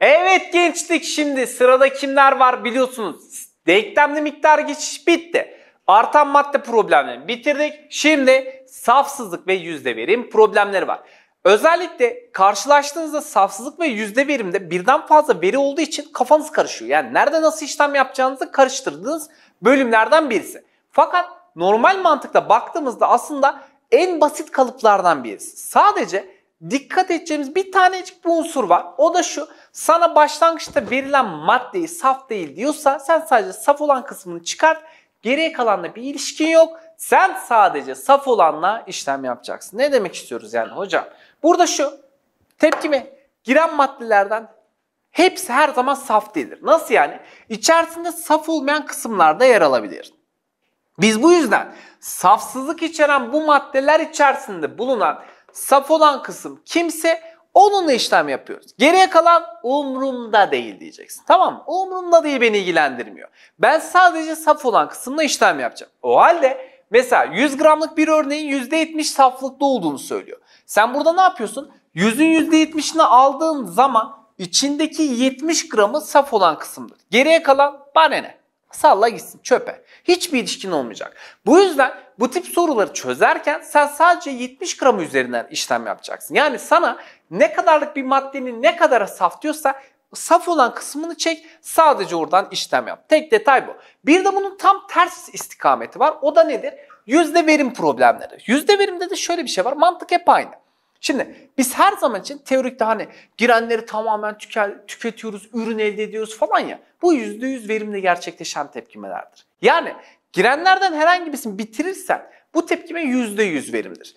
Evet gençlik şimdi sırada kimler var biliyorsunuz. Denklemli miktar geçiş bitti. Artan madde problemlerini bitirdik. Şimdi safsızlık ve yüzde verim problemleri var. Özellikle karşılaştığınızda safsızlık ve yüzde verimde birden fazla veri olduğu için kafanız karışıyor. Yani nerede nasıl işlem yapacağınızı karıştırdığınız bölümlerden birisi. Fakat normal mantıkla baktığımızda aslında en basit kalıplardan birisi. Sadece dikkat edeceğimiz bir tanecik bir unsur var. O da şu sana başlangıçta verilen maddeyi saf değil diyorsa sen sadece saf olan kısmını çıkar, Geriye kalanla bir ilişkin yok. Sen sadece saf olanla işlem yapacaksın. Ne demek istiyoruz yani hocam? Burada şu tepkime giren maddelerden hepsi her zaman saf değildir. Nasıl yani? İçerisinde saf olmayan kısımlarda yer alabilir. Biz bu yüzden safsızlık içeren bu maddeler içerisinde bulunan saf olan kısım kimse Onunla işlem yapıyoruz. Geriye kalan umrumda değil diyeceksin. Tamam mı? Umrumda değil beni ilgilendirmiyor. Ben sadece saf olan kısımla işlem yapacağım. O halde mesela 100 gramlık bir örneğin %70 saflıkta olduğunu söylüyor. Sen burada ne yapıyorsun? 100'ün %70'ini aldığın zaman içindeki 70 gramı saf olan kısımdır. Geriye kalan bana ne? Salla gitsin çöpe. Hiçbir ilişkin olmayacak. Bu yüzden bu tip soruları çözerken sen sadece 70 gram üzerinden işlem yapacaksın. Yani sana ne kadarlık bir maddenin ne kadara saf diyorsa saf olan kısmını çek sadece oradan işlem yap. Tek detay bu. Bir de bunun tam ters istikameti var. O da nedir? Yüzde verim problemleri. Yüzde verimde de şöyle bir şey var. Mantık hep aynı. Şimdi biz her zaman için teorikte hani girenleri tamamen tüke, tüketiyoruz, ürün elde ediyoruz falan ya. Bu %100 verimle gerçekleşen tepkimelerdir. Yani girenlerden herhangi birisini bitirirsen bu tepkime %100 verimdir.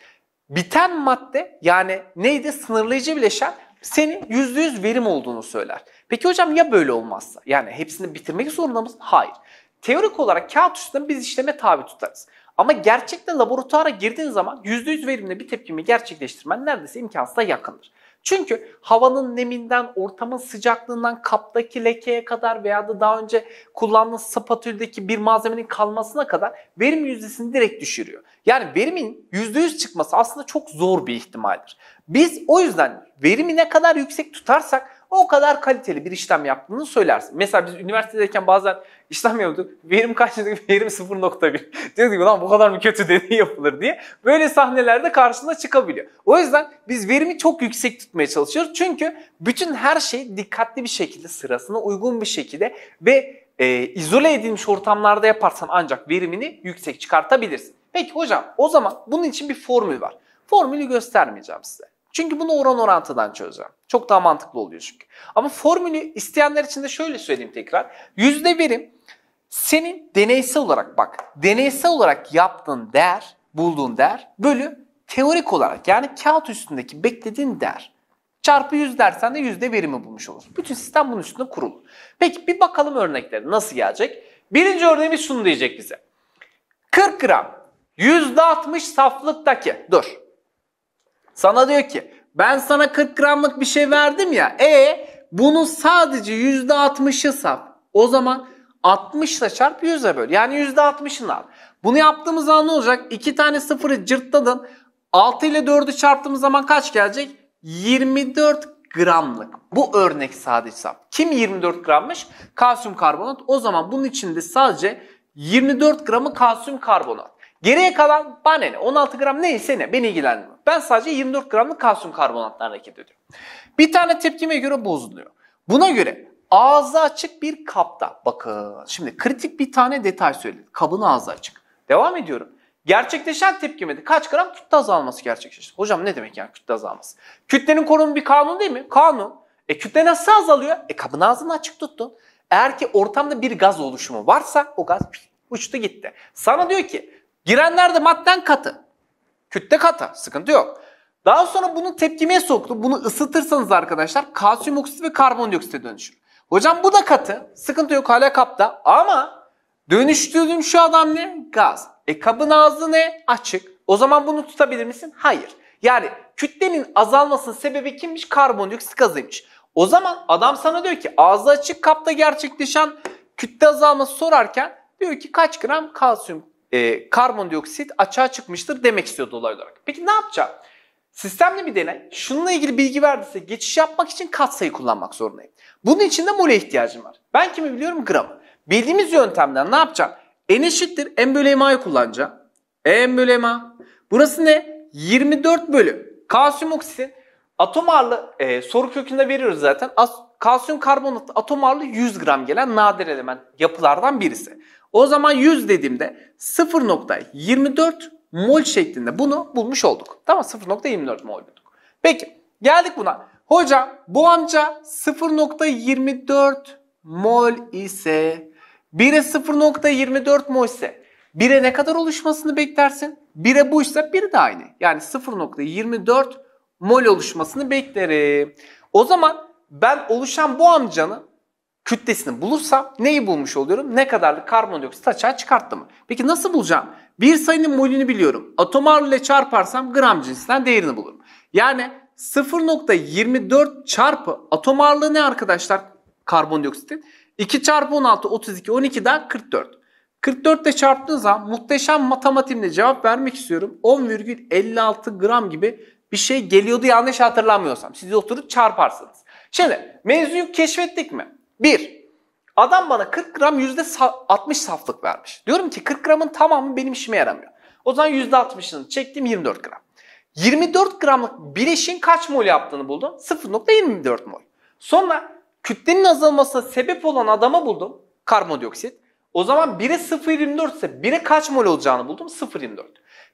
Biten madde yani neydi? Sınırlayıcı bileşen senin %100 verim olduğunu söyler. Peki hocam ya böyle olmazsa? Yani hepsini bitirmek zorunda mısın? Hayır. Teorik olarak kağıt üstünde biz işleme tabi tutarız. Ama gerçekten laboratuvara girdiğin zaman %100 verimli bir tepkimi gerçekleştirmen neredeyse imkansıza yakındır. Çünkü havanın neminden, ortamın sıcaklığından, kaptaki lekeye kadar veya da daha önce kullandığın spatüldeki bir malzemenin kalmasına kadar verim yüzdesini direkt düşürüyor. Yani verimin %100 çıkması aslında çok zor bir ihtimaldir. Biz o yüzden verimi ne kadar yüksek tutarsak o kadar kaliteli bir işlem yaptığını söylersin. Mesela biz üniversitedeyken bazen işlem yapıyorduk. Verim kaç dedik? Verim 0.1. dedik. lan bu kadar mı kötü dediği yapılır diye. Böyle sahnelerde karşısına çıkabiliyor. O yüzden biz verimi çok yüksek tutmaya çalışıyoruz. Çünkü bütün her şey dikkatli bir şekilde sırasına uygun bir şekilde ve e, izole edilmiş ortamlarda yaparsan ancak verimini yüksek çıkartabilirsin. Peki hocam o zaman bunun için bir formül var. Formülü göstermeyeceğim size. Çünkü bunu oran orantıdan çözeceğim. Çok daha mantıklı oluyor çünkü. Ama formülü isteyenler için de şöyle söyleyeyim tekrar. Yüzde birim senin deneysel olarak bak deneysel olarak yaptığın değer, bulduğun değer bölü teorik olarak yani kağıt üstündeki beklediğin değer. Çarpı 100 dersen de yüzde birimi bulmuş olursun. Bütün sistem bunun üstünde kurulu. Peki bir bakalım örnekleri nasıl gelecek? Birinci örneğimiz şunu diyecek bize. 40 gram %60 saflıktaki dur sana diyor ki ben sana 40 gramlık bir şey verdim ya. E bunu sadece %60'ı sap, O zaman 60 ile çarp 100'e böl. Yani %60'ını al. Bunu yaptığımız zaman ne olacak? 2 tane sıfırı cırtladın. 6 ile 4'ü çarptığımız zaman kaç gelecek? 24 gramlık. Bu örnek sadece sap. Kim 24 grammış? Kalsiyum karbonat. O zaman bunun içinde sadece 24 gramı kalsiyum karbonat. Geriye kalan bana ne? 16 gram neyse ne? Beni ilgilendirmiyor. Ben sadece 24 gramlık kalsiyum karbonattan hareket ediyorum. Bir tane tepkime göre bozuluyor. Buna göre ağzı açık bir kapta. Bakın şimdi kritik bir tane detay söyledim. Kabın ağzı açık. Devam ediyorum. Gerçekleşen tepkimede kaç gram kütle azalması gerçekleşti? Hocam ne demek yani kütle azalması? Kütlenin korumu bir kanun değil mi? Kanun. E kütle nasıl azalıyor? E kabın ağzını açık tuttun. Eğer ki ortamda bir gaz oluşumu varsa o gaz uçtu gitti. Sana diyor ki Girenler de madden katı. Kütle katı. Sıkıntı yok. Daha sonra bunu tepkimeye soktu. Bunu ısıtırsanız arkadaşlar kalsiyum oksit ve karbondioksite dönüşür. Hocam bu da katı. Sıkıntı yok hala kapta. Ama dönüştürdüğüm şu adam ne? Gaz. E kabın ağzı ne? Açık. O zaman bunu tutabilir misin? Hayır. Yani kütlenin azalmasının sebebi kimmiş? Karbondioksit gazıymış. O zaman adam sana diyor ki ağzı açık kapta gerçekleşen kütle azalması sorarken diyor ki kaç gram kalsiyum e, karbondioksit açığa çıkmıştır demek istiyor dolaylı olarak. Peki ne yapacağım? Sistemli bir deney şununla ilgili bilgi verdiyse geçiş yapmak için katsayı kullanmak zorundayım. Bunun için de mole ihtiyacım var. Ben kimi biliyorum? Gram. Bildiğimiz yöntemden ne yapacağım? N eşittir M bölü MA'yı kullanacağım. E M bölü MA. Burası ne? 24 bölü. Kalsiyum oksitin atom ağırlığı e, soru kökünde veriyoruz zaten. Kalsiyum karbonat atom ağırlığı 100 gram gelen nadir element yapılardan birisi. O zaman 100 dediğimde 0.24 mol şeklinde bunu bulmuş olduk. Tamam 0.24 mol bulduk. Peki geldik buna. Hocam bu amca 0.24 mol ise 1'e 0.24 mol ise 1'e ne kadar oluşmasını beklersin? 1'e bu ise 1 de aynı. Yani 0.24 mol oluşmasını beklerim. O zaman ben oluşan bu amcanın kütlesini bulursam neyi bulmuş oluyorum? Ne kadarlık karbondioksit açığa çıkarttı mı? Peki nasıl bulacağım? Bir sayının molünü biliyorum. Atomar ile çarparsam gram cinsinden değerini bulurum. Yani 0.24 çarpı atom ağırlığı ne arkadaşlar? Karbondioksitin. 2 çarpı 16, 32, 12 daha 44. 44 ile çarptığınız zaman muhteşem matematiğimle cevap vermek istiyorum. 10,56 gram gibi bir şey geliyordu yanlış hatırlamıyorsam. Siz oturup çarparsınız. Şimdi mevzuyu keşfettik mi? Bir, adam bana 40 gram yüzde %60 saflık vermiş. Diyorum ki 40 gramın tamamı benim işime yaramıyor. O zaman yüzde %60'ını çektim 24 gram. 24 gramlık bileşin kaç mol yaptığını buldum. 0.24 mol. Sonra kütlenin azalmasına sebep olan adama buldum. Karbondioksit. O zaman 1'e 0.24 ise 1'e kaç mol olacağını buldum? 0.24.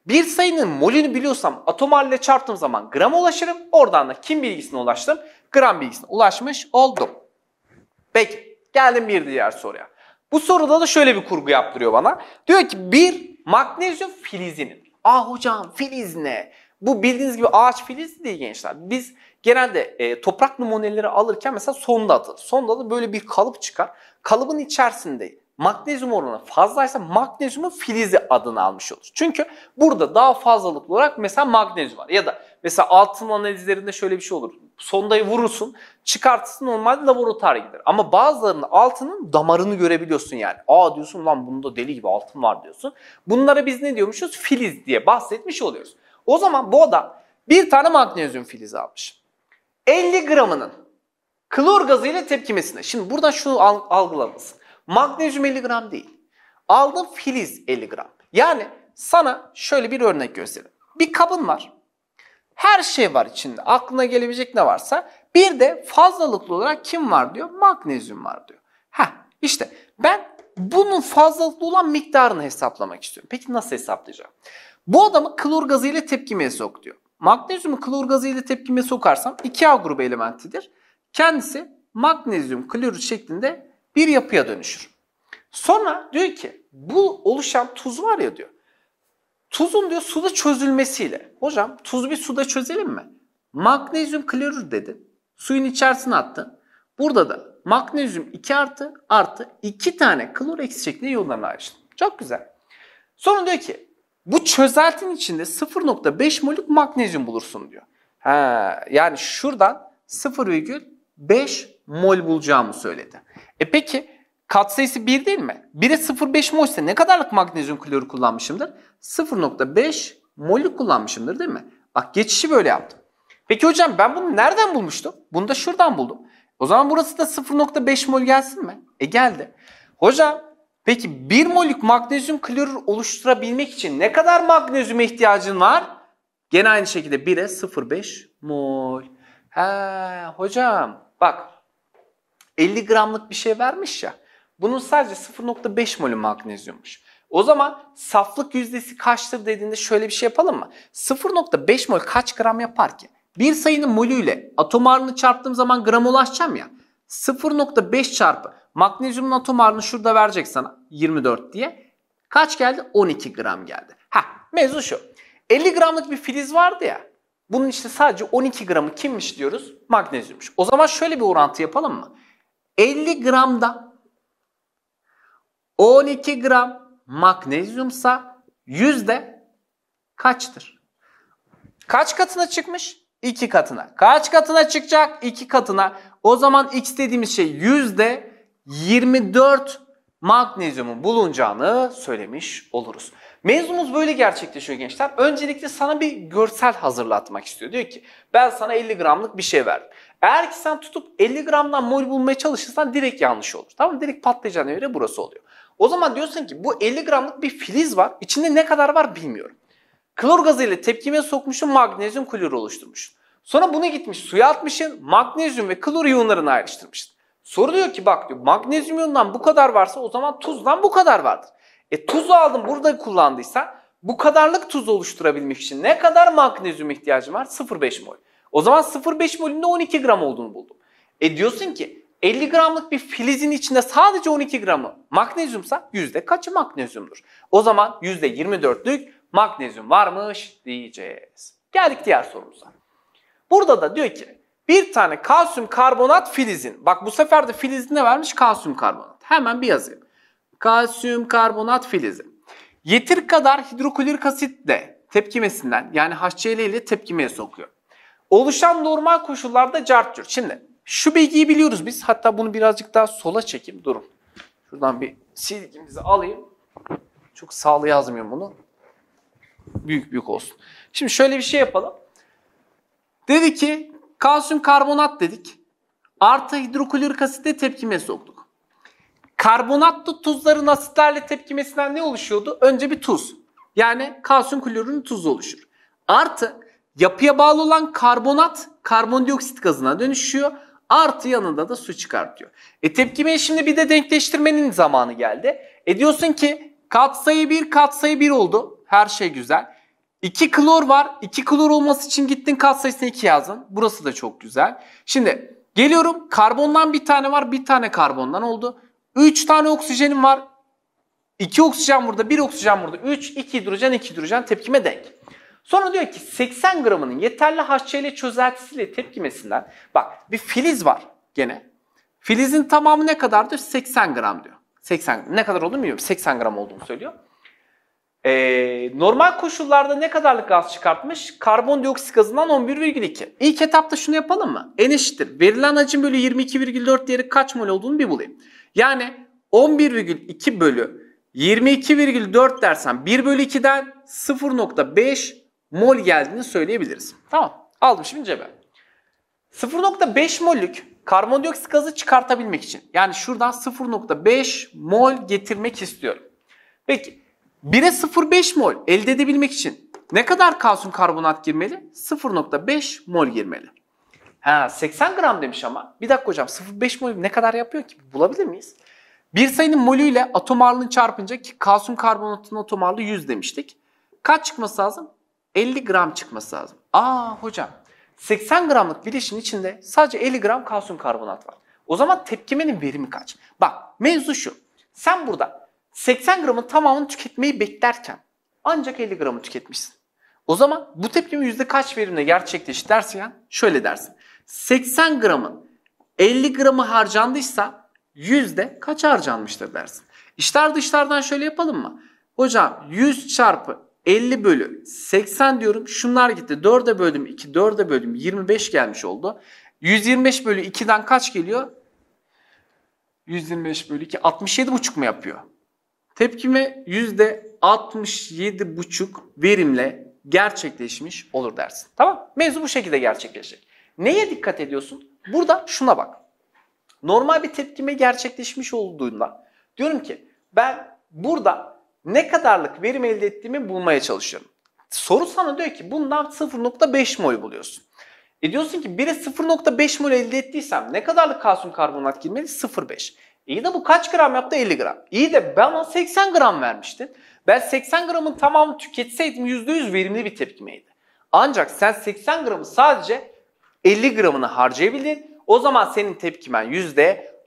Bir sayının molünü biliyorsam atom haline çarptığım zaman grama ulaşırım. Oradan da kim bilgisine ulaştım? Gram bilgisine ulaşmış oldum. Peki geldim bir diğer soruya. Bu soruda da şöyle bir kurgu yaptırıyor bana. Diyor ki bir magnezyum filizinin. Ah hocam filiz ne? Bu bildiğiniz gibi ağaç filizi değil gençler. Biz genelde e, toprak numuneleri alırken mesela sonda atılır. Sonda da böyle bir kalıp çıkar. Kalıbın içerisinde magnezyum oranı fazlaysa magnezyumu filizi adını almış olur. Çünkü burada daha fazlalıklı olarak mesela magnezyum var. Ya da mesela altın analizlerinde şöyle bir şey olur. Sondayı vurursun, çıkartırsın normalde laboratuvara gider. Ama bazılarının altının damarını görebiliyorsun yani. Aa diyorsun lan bunda deli gibi altın var diyorsun. Bunlara biz ne diyormuşuz? Filiz diye bahsetmiş oluyoruz. O zaman bu adam bir tane magnezyum filizi almış. 50 gramının klor gazıyla tepkimesine. Şimdi buradan şunu algılamalısın. Magnezyum 50 gram değil. Aldın filiz 50 gram. Yani sana şöyle bir örnek göstereyim. Bir kabın var. Her şey var içinde. Aklına gelebilecek ne varsa. Bir de fazlalıklı olarak kim var diyor? Magnezyum var diyor. Ha işte ben bunun fazlalıklı olan miktarını hesaplamak istiyorum. Peki nasıl hesaplayacağım? Bu adamı klor gazı ile tepkimeye sok diyor. Magnezyumu klor gazı ile tepkime sokarsam 2A grubu elementidir. Kendisi magnezyum klorür şeklinde bir yapıya dönüşür. Sonra diyor ki bu oluşan tuz var ya diyor. Tuzun diyor suda çözülmesiyle. Hocam tuz bir suda çözelim mi? Magnezyum klorür dedin. Suyun içerisine attın. Burada da magnezyum 2 artı artı 2 tane klor eksi şeklinde yollarını ayrıştın. Çok güzel. Sonra diyor ki bu çözeltin içinde 0.5 molük magnezyum bulursun diyor. Ha, yani şuradan 0,5 mol bulacağımı söyledi. E peki katsayısı 1 değil mi? 1'e 0,5 mol ise ne kadarlık magnezyum klorür kullanmışımdır? 0,5 molü kullanmışımdır değil mi? Bak geçişi böyle yaptım. Peki hocam ben bunu nereden bulmuştum? Bunu da şuradan buldum. O zaman burası da 0,5 mol gelsin mi? E geldi. Hocam peki 1 molük magnezyum klorür oluşturabilmek için ne kadar magnezyum ihtiyacın var? Gene aynı şekilde 1'e 0,5 mol. He hocam bak 50 gramlık bir şey vermiş ya. Bunun sadece 0.5 molü magnezyummuş. O zaman saflık yüzdesi kaçtır dediğinde şöyle bir şey yapalım mı? 0.5 mol kaç gram yapar ki? Bir sayının molüyle atom ağırlığını çarptığım zaman gram ulaşacağım ya. 0.5 çarpı magnezyumun atom ağırlığını şurada verecek sana 24 diye. Kaç geldi? 12 gram geldi. Ha mevzu şu. 50 gramlık bir filiz vardı ya. Bunun işte sadece 12 gramı kimmiş diyoruz? Magnezyummuş. O zaman şöyle bir orantı yapalım mı? 50 gramda 12 gram magnezyumsa yüzde kaçtır? Kaç katına çıkmış? 2 katına. Kaç katına çıkacak? 2 katına. O zaman x dediğimiz şey yüzde 24 magnezyumun bulunacağını söylemiş oluruz. Mevzumuz böyle gerçekleşiyor gençler. Öncelikle sana bir görsel hazırlatmak istiyor. Diyor ki ben sana 50 gramlık bir şey verdim. Eğer ki sen tutup 50 gramdan mol bulmaya çalışırsan direkt yanlış olur. Tamam mı? Direkt patlayacağın evre burası oluyor. O zaman diyorsun ki bu 50 gramlık bir filiz var. İçinde ne kadar var bilmiyorum. Klor gazı ile tepkimeye sokmuşsun magnezyum klor oluşturmuşsun. Sonra bunu gitmiş suya atmışsın magnezyum ve klor iyonlarını ayrıştırmışsın. Soru diyor ki bak diyor magnezyum iyonundan bu kadar varsa o zaman tuzdan bu kadar vardır. E tuzu aldım burada kullandıysan bu kadarlık tuz oluşturabilmek için ne kadar magnezyum ihtiyacım var? 0,5 mol. O zaman 0.5 molünde 12 gram olduğunu buldum. E diyorsun ki 50 gramlık bir filizin içinde sadece 12 gramı magnezyumsa yüzde kaçı magnezyumdur? O zaman yüzde %24'lük magnezyum varmış diyeceğiz. Geldik diğer sorumuza. Burada da diyor ki bir tane kalsiyum karbonat filizin. Bak bu sefer de filizin ne vermiş? Kalsiyum karbonat. Hemen bir yazayım. Kalsiyum karbonat filizi. Yeter kadar hidroklorik asitle tepkimesinden yani HCl ile tepkimeye sokuyor. Oluşan normal koşullarda cartcur. Şimdi şu bilgiyi biliyoruz biz. Hatta bunu birazcık daha sola çekeyim. Durun. Şuradan bir silgimizi alayım. Çok sağlı yazmıyorum bunu. Büyük büyük olsun. Şimdi şöyle bir şey yapalım. Dedi ki kalsiyum karbonat dedik. Artı hidroklorik asitle tepkime soktuk. Karbonatlı tuzların asitlerle tepkimesinden ne oluşuyordu? Önce bir tuz. Yani kalsiyum klorürün tuzu oluşur. Artı Yapıya bağlı olan karbonat karbondioksit gazına dönüşüyor. Artı yanında da su çıkartıyor. E tepkimeye şimdi bir de denkleştirmenin zamanı geldi. E diyorsun ki katsayı 1 katsayı 1 oldu. Her şey güzel. 2 klor var. 2 klor olması için gittin katsayısını 2 yazdın. Burası da çok güzel. Şimdi geliyorum karbondan bir tane var. Bir tane karbondan oldu. 3 tane oksijenim var. 2 oksijen burada, 1 oksijen burada. 3, 2 hidrojen, 2 hidrojen tepkime denk. Sonra diyor ki 80 gramının yeterli HCl çözeltisiyle tepkimesinden bak bir filiz var gene. Filizin tamamı ne kadardır? 80 gram diyor. 80 ne kadar olduğunu bilmiyorum. 80 gram olduğunu söylüyor. Ee, normal koşullarda ne kadarlık gaz çıkartmış? Karbondioksit gazından 11,2. İlk etapta şunu yapalım mı? N eşittir. Verilen hacim bölü 22,4 değeri kaç mol olduğunu bir bulayım. Yani 11,2 bölü 22,4 dersen 1 bölü 2'den 0.5 mol geldiğini söyleyebiliriz. Tamam. Aldım şimdi cebe. 0.5 mollük karbondioksit gazı çıkartabilmek için. Yani şuradan 0.5 mol getirmek istiyorum. Peki 1'e 0.5 mol elde edebilmek için ne kadar kalsiyum karbonat girmeli? 0.5 mol girmeli. Ha 80 gram demiş ama. Bir dakika hocam 0.5 mol ne kadar yapıyor ki? Bulabilir miyiz? Bir sayının molüyle atom ağırlığını çarpınca ki kalsiyum karbonatının atom ağırlığı 100 demiştik. Kaç çıkması lazım? 50 gram çıkması lazım. Aa hocam 80 gramlık bir işin içinde sadece 50 gram kalsiyum karbonat var. O zaman tepkimenin verimi kaç? Bak mevzu şu. Sen burada 80 gramın tamamını tüketmeyi beklerken ancak 50 gramı tüketmişsin. O zaman bu tepkimi yüzde kaç verimle gerçekleşti dersin ya? Şöyle dersin. 80 gramın 50 gramı harcandıysa yüzde kaç harcanmıştır dersin. İşler dışlardan şöyle yapalım mı? Hocam 100 çarpı 50 bölü 80 diyorum. Şunlar gitti. 4'e böldüm 2, 4'e böldüm 25 gelmiş oldu. 125 bölü 2'den kaç geliyor? 125 bölü 2 67,5 mu yapıyor? Tepkime %67,5 verimle gerçekleşmiş olur dersin. Tamam Mevzu bu şekilde gerçekleşecek. Neye dikkat ediyorsun? Burada şuna bak. Normal bir tepkime gerçekleşmiş olduğunda diyorum ki ben burada ne kadarlık verim elde ettiğimi bulmaya çalışıyorum. Soru sana diyor ki bundan 0.5 mol buluyorsun. E diyorsun ki biri 0.5 mol elde ettiysem ne kadarlık kalsiyum karbonat girmeli? 0.5. E iyi de bu kaç gram yaptı? 50 gram. İyi de bana 80 gram vermiştim. Ben 80 gramın tamamını tüketseydim %100 verimli bir tepkimeydi. Ancak sen 80 gramı sadece 50 gramını harcayabildin. O zaman senin tepkimen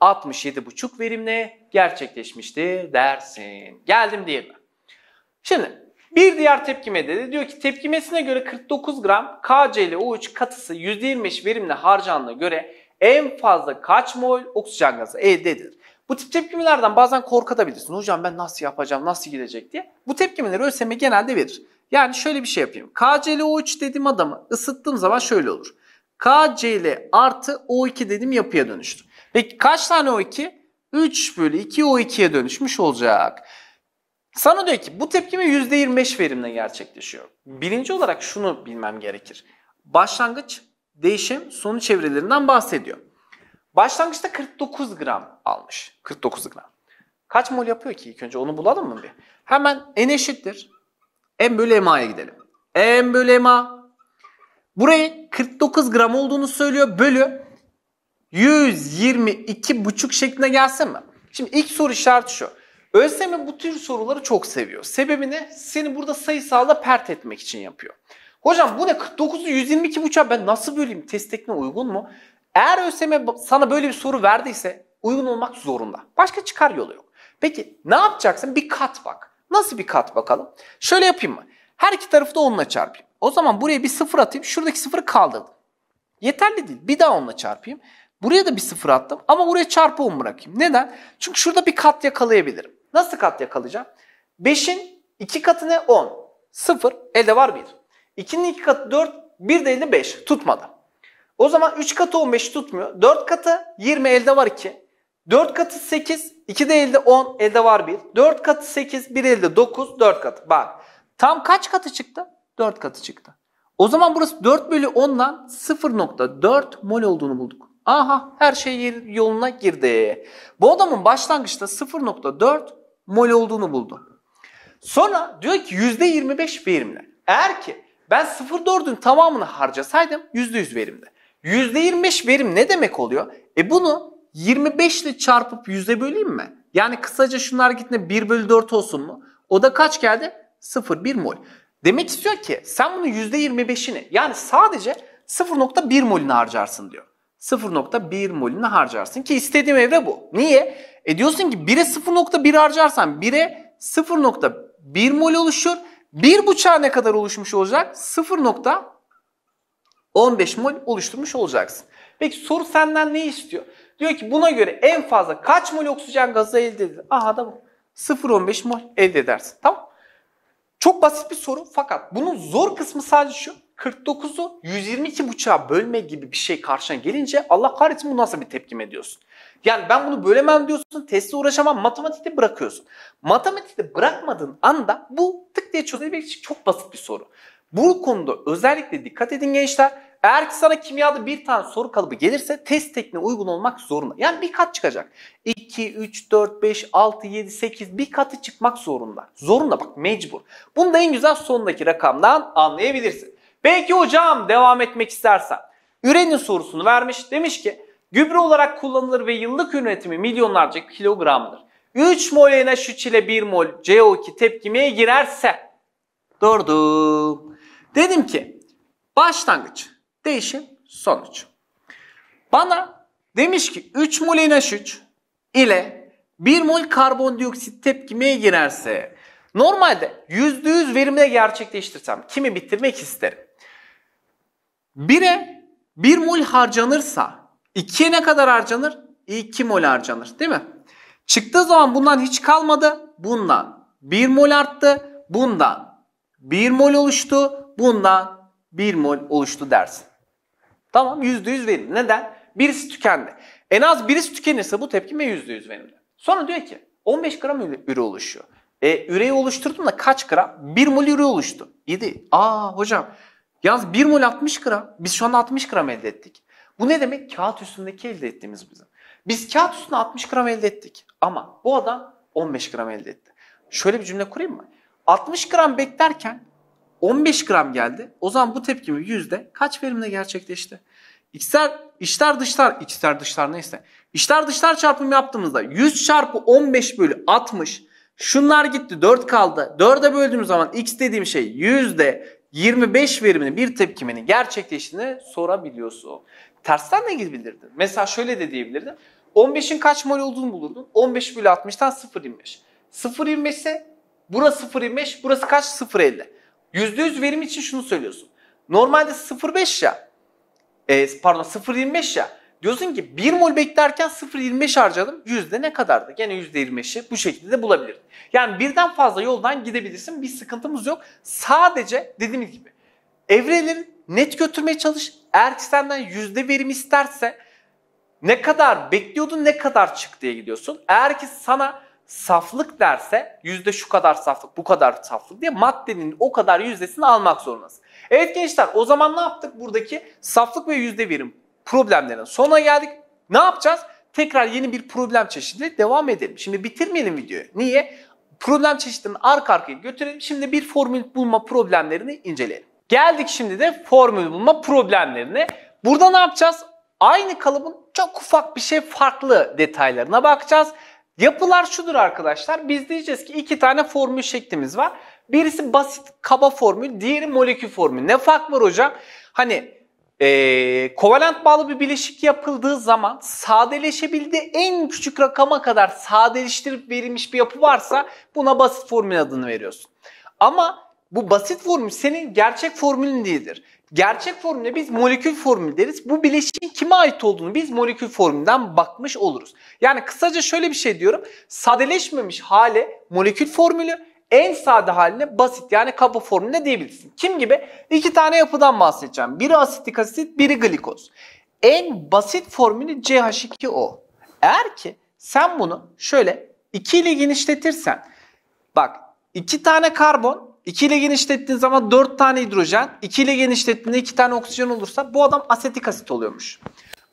67,5 verimle gerçekleşmişti dersin. Geldim diye mi? Şimdi bir diğer tepkime de diyor ki tepkimesine göre 49 gram KClO3 katısı %25 verimle harcandığına göre en fazla kaç mol oksijen gazı elde edilir? Bu tip tepkimelerden bazen korkatabilirsin. Hocam ben nasıl yapacağım, nasıl gidecek diye. Bu tepkimeleri ÖSYM genelde verir. Yani şöyle bir şey yapayım. KClO3 dediğim adamı ısıttığım zaman şöyle olur. KCl artı O2 dediğim yapıya dönüştür. Peki kaç tane O2? 3 bölü 2 O2'ye dönüşmüş olacak. Sana diyor ki bu tepkime %25 verimle gerçekleşiyor. Birinci olarak şunu bilmem gerekir. Başlangıç, değişim, sonuç çevrelerinden bahsediyor. Başlangıçta 49 gram almış. 49 gram. Kaç mol yapıyor ki ilk önce onu bulalım mı bir? Hemen en eşittir. M bölü MA'ya gidelim. M bölü MA. Burayı 49 gram olduğunu söylüyor bölü 122,5 şeklinde gelse mi? Şimdi ilk soru işareti şu. ÖSYM bu tür soruları çok seviyor. Sebebi ne? Seni burada sayısalda pert etmek için yapıyor. Hocam bu ne? 49'u 122,5'a ben nasıl böleyim? Test tekniğine uygun mu? Eğer ÖSYM sana böyle bir soru verdiyse uygun olmak zorunda. Başka çıkar yolu yok. Peki ne yapacaksın? Bir kat bak. Nasıl bir kat bakalım? Şöyle yapayım mı? Her iki tarafı da onunla çarpayım. O zaman buraya bir sıfır atayım. Şuradaki sıfırı kaldırdım. Yeterli değil. Bir daha onunla çarpayım. Buraya da bir sıfır attım ama buraya çarpı 10 bırakayım. Neden? Çünkü şurada bir kat yakalayabilirim. Nasıl kat yakalayacağım? 5'in 2 katı ne? 10. 0. Elde var 1. 2'nin 2 katı 4. 1 de elde 5. Tutmadı. O zaman 3 katı 15 tutmuyor. 4 katı 20 elde var 2. 4 katı 8. 2 de elde 10. Elde var 1. 4 katı 8. 1 elde 9. 4 katı. Bak. Tam kaç katı çıktı? 4 katı çıktı. O zaman burası 4 bölü 10'dan 0.4 mol olduğunu bulduk. Aha her şey yoluna girdi. Bu adamın başlangıçta 0.4 mol olduğunu buldu. Sonra diyor ki %25 verimli. Eğer ki ben 0.4'ün tamamını harcasaydım %100 verimli. %25 verim ne demek oluyor? E bunu 25 ile çarpıp 100'e böleyim mi? Yani kısaca şunlar gittiğinde 1 bölü 4 olsun mu? O da kaç geldi? 0,1 mol. Demek istiyor ki sen bunun %25'ini yani sadece 0.1 molünü harcarsın diyor. 0.1 molünü harcarsın ki istediğim evre bu. Niye? E diyorsun ki 1'e 0.1 harcarsan 1'e 0.1 mol oluşur. 1 1.5'a ne kadar oluşmuş olacak? 0.15 mol oluşturmuş olacaksın. Peki soru senden ne istiyor? Diyor ki buna göre en fazla kaç mol oksijen gazı elde edilir? Aha da bu. 0.15 mol elde edersin. Tamam. Çok basit bir soru fakat bunun zor kısmı sadece şu. 49'u 122 122,5'a bölme gibi bir şey karşına gelince Allah kahretsin bu nasıl bir tepkim ediyorsun? Yani ben bunu bölemem diyorsun, testle uğraşamam, matematikte bırakıyorsun. Matematikte bırakmadığın anda bu tık diye çözülebilecek çok basit bir soru. Bu konuda özellikle dikkat edin gençler. Eğer ki sana kimyada bir tane soru kalıbı gelirse test tekniğine uygun olmak zorunda. Yani bir kat çıkacak. 2, 3, 4, 5, 6, 7, 8 bir katı çıkmak zorunda. Zorunda bak mecbur. Bunu da en güzel sondaki rakamdan anlayabilirsin. Belki hocam devam etmek istersen. Ürenin sorusunu vermiş. Demiş ki gübre olarak kullanılır ve yıllık üretimi milyonlarca kilogramdır. 3 mol NH3 ile 1 mol CO2 tepkimeye girerse durdum. Dedim ki başlangıç, değişim, sonuç. Bana demiş ki 3 mol NH3 ile 1 mol karbondioksit tepkimeye girerse normalde %100 verimle gerçekleştirsem kimi bitirmek isterim? 1'e 1 mol harcanırsa 2'ye ne kadar harcanır? 2 mol harcanır değil mi? Çıktığı zaman bundan hiç kalmadı. Bundan 1 mol arttı. Bundan 1 mol oluştu. Bundan 1 mol oluştu dersin. Tamam %100 verimli. Neden? Birisi tükendi. En az birisi tükenirse bu tepkime %100 verimli. Sonra diyor ki 15 gram üre oluşuyor. E, üreyi oluşturdum da kaç gram? 1 mol üre oluştu. 7. Aa hocam Yalnız 1 mol 60 gram. Biz şu an 60 gram elde ettik. Bu ne demek? Kağıt üstündeki elde ettiğimiz bizim. Biz kağıt üstünde 60 gram elde ettik. Ama bu adam 15 gram elde etti. Şöyle bir cümle kurayım mı? 60 gram beklerken 15 gram geldi. O zaman bu tepkimi yüzde kaç verimle gerçekleşti? İçler, içler dışlar, içler dışlar neyse. İçler dışlar çarpım yaptığımızda 100 çarpı 15 bölü 60. Şunlar gitti 4 kaldı. 4'e böldüğümüz zaman x dediğim şey yüzde 25 verimini bir tepkimenin gerçekleştiğini sorabiliyorsun. Tersten de gidebilirdin. Mesela şöyle de diyebilirdin. 15'in kaç mol olduğunu bulurdun. 15 bölü 60'tan 0.25. 0.25 ise burası 0.25, burası kaç? 0.50. %100 verim için şunu söylüyorsun. Normalde 0.5 ya, e, pardon 0.25 ya, Diyorsun ki 1 mol beklerken 0.25 harcadım. Yüzde ne kadardı? Gene %25'i bu şekilde de bulabilirdin. Yani birden fazla yoldan gidebilirsin. Bir sıkıntımız yok. Sadece dediğimiz gibi evreleri net götürmeye çalış. Eğer ki senden yüzde verim isterse ne kadar bekliyordun ne kadar çık diye gidiyorsun. Eğer ki sana saflık derse yüzde şu kadar saflık bu kadar saflık diye maddenin o kadar yüzdesini almak zorundasın. Evet gençler o zaman ne yaptık buradaki saflık ve yüzde verim problemlerin sona geldik. Ne yapacağız? Tekrar yeni bir problem çeşidi devam edelim. Şimdi bitirmeyelim videoyu. Niye? Problem çeşitlerini arka arkaya götürelim. Şimdi bir formül bulma problemlerini inceleyelim. Geldik şimdi de formül bulma problemlerine. Burada ne yapacağız? Aynı kalıbın çok ufak bir şey farklı detaylarına bakacağız. Yapılar şudur arkadaşlar. Biz diyeceğiz ki iki tane formül şeklimiz var. Birisi basit kaba formül, diğeri molekül formül. Ne fark var hocam? Hani ee, kovalent bağlı bir bileşik yapıldığı zaman sadeleşebildiği en küçük rakama kadar sadeleştirip verilmiş bir yapı varsa buna basit formül adını veriyorsun. Ama bu basit formül senin gerçek formülün değildir. Gerçek formüle biz molekül formülü deriz. Bu bileşiğin kime ait olduğunu biz molekül formülden bakmış oluruz. Yani kısaca şöyle bir şey diyorum. Sadeleşmemiş hale molekül formülü, en sade haline basit yani kaba formüle diyebilirsin. Kim gibi? İki tane yapıdan bahsedeceğim. Biri asitik asit, biri glikoz. En basit formülü CH2O. Eğer ki sen bunu şöyle 2 ile genişletirsen bak 2 tane karbon 2 ile genişlettiğin zaman 4 tane hidrojen 2 ile genişlettiğinde 2 tane oksijen olursa bu adam asetik asit oluyormuş.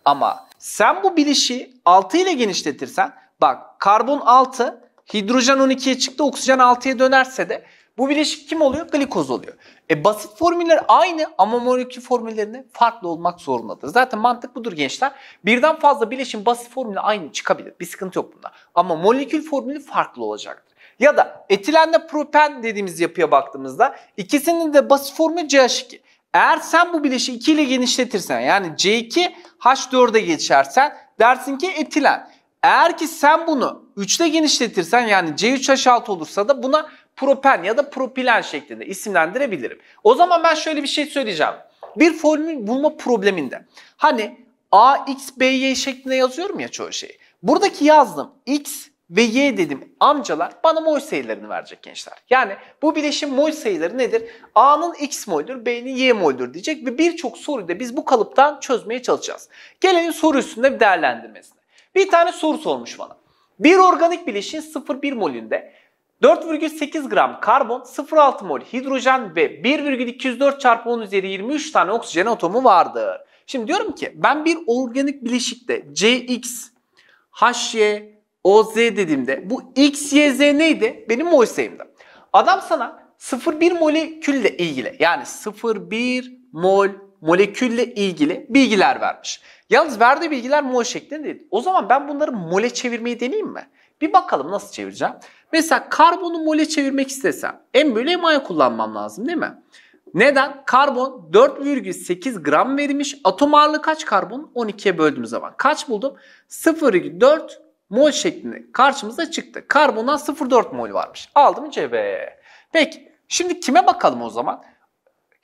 Ama sen bu bileşiği 6 ile genişletirsen bak karbon 6 Hidrojen 12'ye çıktı, oksijen 6'ya dönerse de bu bileşik kim oluyor? Glikoz oluyor. E basit formüller aynı ama molekül formüllerinde farklı olmak zorundadır. Zaten mantık budur gençler. Birden fazla bileşim basit formülü aynı çıkabilir. Bir sıkıntı yok bunda. Ama molekül formülü farklı olacaktır. Ya da etilenle propen dediğimiz yapıya baktığımızda ikisinin de basit formülü CH2. Eğer sen bu bileşi 2 ile genişletirsen yani C2 H4'e geçersen dersin ki etilen. Eğer ki sen bunu 3'te genişletirsen yani C3H6 olursa da buna propen ya da propilen şeklinde isimlendirebilirim. O zaman ben şöyle bir şey söyleyeceğim. Bir formül bulma probleminde hani A, X, B, Y şeklinde yazıyorum ya çoğu şeyi. Buradaki yazdım X ve Y dedim amcalar bana mol sayılarını verecek gençler. Yani bu bileşim mol sayıları nedir? A'nın X moldur, B'nin Y moldur diyecek ve birçok soruyu da biz bu kalıptan çözmeye çalışacağız. Gelelim soru üstünde bir değerlendirmesine. Bir tane soru sormuş bana. Bir organik bileşin 0,1 molünde 4,8 gram karbon, 0,6 mol hidrojen ve 1,204 çarpı 10 üzeri 23 tane oksijen atomu vardır. Şimdi diyorum ki ben bir organik bileşikte CX, HY, OZ dediğimde bu X, Y, Z neydi? Benim mol sayımda? Adam sana 0,1 molekülle ilgili yani 0,1 mol molekülle ilgili bilgiler vermiş. Yalnız verdiği bilgiler mol şeklinde değil. O zaman ben bunları mole çevirmeyi deneyeyim mi? Bir bakalım nasıl çevireceğim. Mesela karbonu mole çevirmek istesem en bölü MA'ya kullanmam lazım değil mi? Neden? Karbon 4,8 gram verilmiş. Atom ağırlığı kaç karbon? 12'ye böldüğüm zaman. Kaç buldum? 0,4 mol şeklinde karşımıza çıktı. Karbondan 0,4 mol varmış. Aldım cebe. Peki şimdi kime bakalım o zaman?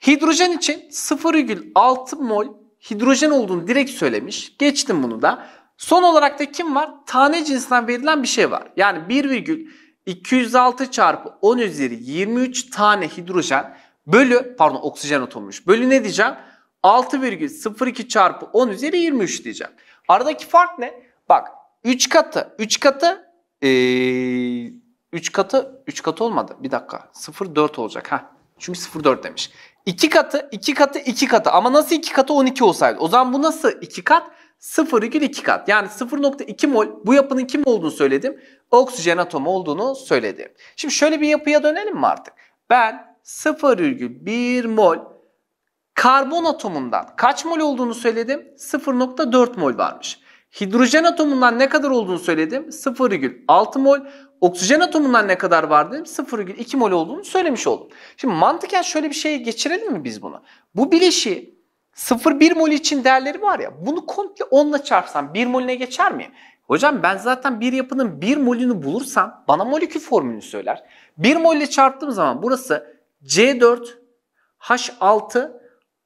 Hidrojen için 0,6 mol hidrojen olduğunu direkt söylemiş. Geçtim bunu da. Son olarak da kim var? Tane cinsinden verilen bir şey var. Yani 1,206 çarpı 10 üzeri 23 tane hidrojen bölü pardon oksijen atılmış. Bölü ne diyeceğim? 6,02 çarpı 10 üzeri 23 diyeceğim. Aradaki fark ne? Bak 3 katı 3 katı ee, 3 katı 3 katı olmadı. Bir dakika. 0,4 olacak. ha. Çünkü 0.4 demiş. 2 katı, 2 katı, 2 katı. Ama nasıl 2 katı 12 olsaydı? O zaman bu nasıl 2 kat? 0,2 kat. Yani 0.2 mol bu yapının kim olduğunu söyledim. Oksijen atomu olduğunu söyledim. Şimdi şöyle bir yapıya dönelim mi artık? Ben 0,1 mol karbon atomundan kaç mol olduğunu söyledim? 0.4 mol varmış. Hidrojen atomundan ne kadar olduğunu söyledim? 0,6 mol. Oksijen atomundan ne kadar var dedim? 0,2 mol olduğunu söylemiş oldum. Şimdi mantıken şöyle bir şey geçirelim mi biz bunu Bu bileşi 0,1 mol için değerleri var ya bunu komple 10 ile çarpsam 1 molüne geçer miyim? Hocam ben zaten bir yapının 1 molünü bulursam bana molekül formülünü söyler. 1 mol ile çarptığım zaman burası C4 H6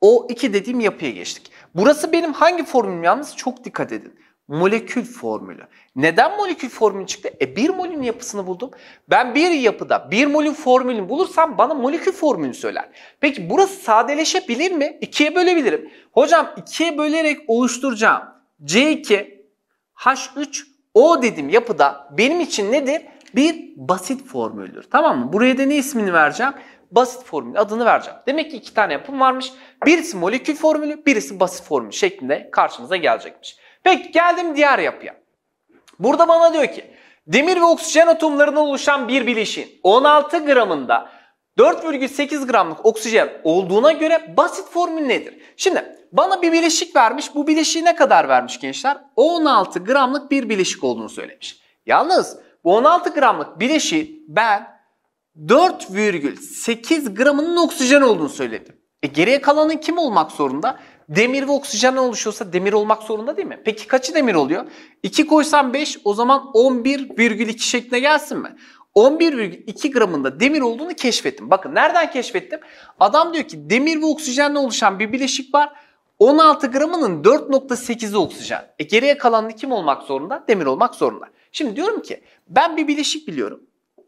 O2 dediğim yapıya geçtik. Burası benim hangi formülüm yalnız çok dikkat edin molekül formülü. Neden molekül formülü çıktı? E bir molün yapısını buldum. Ben bir yapıda bir molün formülünü bulursam bana molekül formülünü söyler. Peki burası sadeleşebilir mi? İkiye bölebilirim. Hocam ikiye bölerek oluşturacağım C2 H3 O dedim yapıda benim için nedir? Bir basit formüldür. Tamam mı? Buraya da ne ismini vereceğim? basit formül adını vereceğim. Demek ki iki tane yapım varmış. Birisi molekül formülü, birisi basit formül şeklinde karşımıza gelecekmiş. Peki geldim diğer yapıya. Burada bana diyor ki demir ve oksijen atomlarından oluşan bir bileşin 16 gramında 4,8 gramlık oksijen olduğuna göre basit formül nedir? Şimdi bana bir bileşik vermiş. Bu bileşiği ne kadar vermiş gençler? 16 gramlık bir bileşik olduğunu söylemiş. Yalnız bu 16 gramlık bileşiği ben 4,8 gramının oksijen olduğunu söyledim. E geriye kalanın kim olmak zorunda? Demir ve oksijen oluşuyorsa demir olmak zorunda değil mi? Peki kaçı demir oluyor? 2 koysam 5 o zaman 11,2 şekline gelsin mi? 11,2 gramında demir olduğunu keşfettim. Bakın nereden keşfettim? Adam diyor ki demir ve oksijenle oluşan bir bileşik var. 16 gramının 4.8'i oksijen. E geriye kalanı kim olmak zorunda? Demir olmak zorunda. Şimdi diyorum ki ben bir bileşik biliyorum.